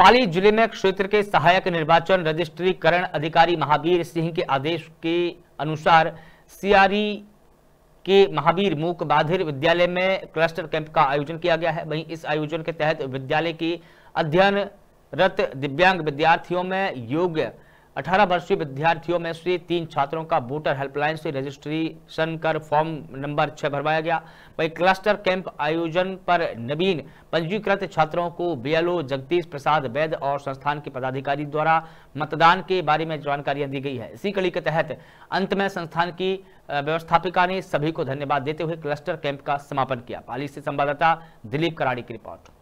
पाली जिले में क्षेत्र के सहायक निर्वाचन रजिस्ट्रीकरण अधिकारी महावीर सिंह के आदेश के अनुसार सीआरई के महावीर मूक बाधिर विद्यालय में क्लस्टर कैंप का आयोजन किया गया है वहीं इस आयोजन के तहत विद्यालय की अध्ययनरत दिव्यांग विद्यार्थियों में योग्य 18 वर्षीय विद्यार्थियों में से तीन छात्रों का वोटर हेल्पलाइन से रजिस्ट्रेशन कर फॉर्म नंबर छः भरवाया गया वही क्लस्टर कैंप आयोजन पर नवीन पंजीकृत छात्रों को बीएलओ जगदीश प्रसाद वैद्य और संस्थान के पदाधिकारी द्वारा मतदान के बारे में जानकारियां दी गई है इसी कड़ी के तहत अंत में संस्थान की व्यवस्थापिका ने सभी को धन्यवाद देते हुए क्लस्टर कैंप का समापन किया पाली से संवाददाता दिलीप कराड़ी की रिपोर्ट